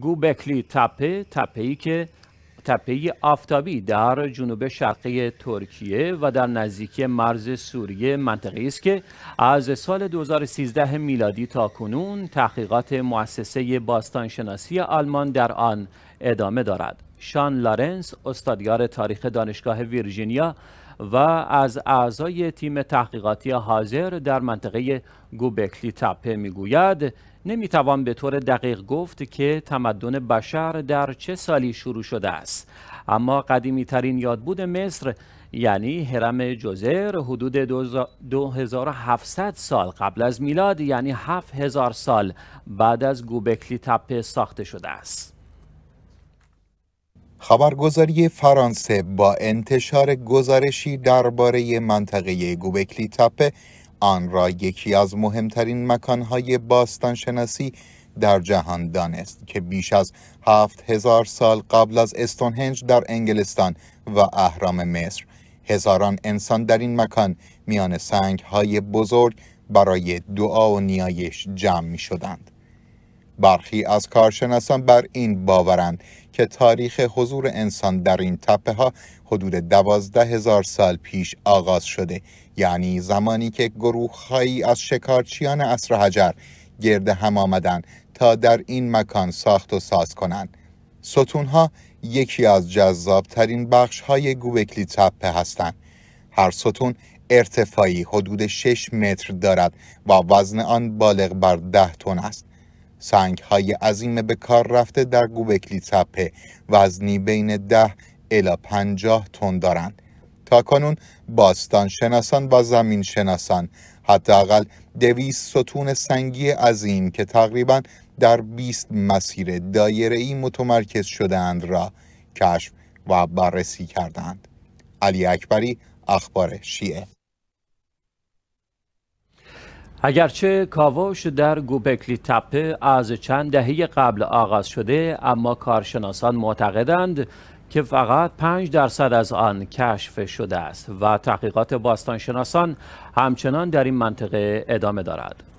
گوبکلی تپه تپه‌ای که تپه آفتابی در جنوب شرقی ترکیه و در نزدیکی مرز سوریه منطقه است که از سال 2013 میلادی تا کنون تحقیقات مؤسسه باستانشناسی آلمان در آن ادامه دارد. شان لارنس استادیار تاریخ دانشگاه ویرجینیا و از اعضای تیم تحقیقاتی حاضر در منطقه گوبکلی تپه میگوید نمیتوان به طور دقیق گفت که تمدن بشر در چه سالی شروع شده است اما قدیمی ترین یادبود مصر یعنی هرم جزر حدود 2700 سال قبل از میلاد یعنی 7000 سال بعد از گوبکلی تپه ساخته شده است خبرگزاری فرانسه با انتشار گزارشی درباره منطقه گوبکلی تپه آن را یکی از مهمترین مکانهای باستانشناسی در جهان دانست که بیش از هفت هزار سال قبل از استونهنج در انگلستان و اهرام مصر هزاران انسان در این مکان میان سنگهای بزرگ برای دعا و نیایش جمع می شدند. برخی از کارشناسان بر این باورند که تاریخ حضور انسان در این تپه ها حدود دوازده هزار سال پیش آغاز شده یعنی زمانی که گروه هایی از شکارچیان اصر حجر گرد هم آمدند تا در این مکان ساخت و ساز کنند ستون ها یکی از جذاب ترین بخش های گوبکلی تپه هستند هر ستون ارتفاعی حدود 6 متر دارد و وزن آن بالغ بر 10 تن است سنگ های عظیم به کار رفته در گوبکلی تپه وزنی بین ده الا 50 تن دارند تا کنون باستان شناسان و زمین شناسان حداقل دویست ستون سنگی عظیم که تقریبا در 20 مسیر ای متمرکز شدهاند را کشف و بررسی کردند علی اکبری اخبار شیعه اگرچه کاوش در گوبکلی تپه از چند دهه قبل آغاز شده اما کارشناسان معتقدند که فقط 5 درصد از آن کشف شده است و تحقیقات باستانشناسان همچنان در این منطقه ادامه دارد.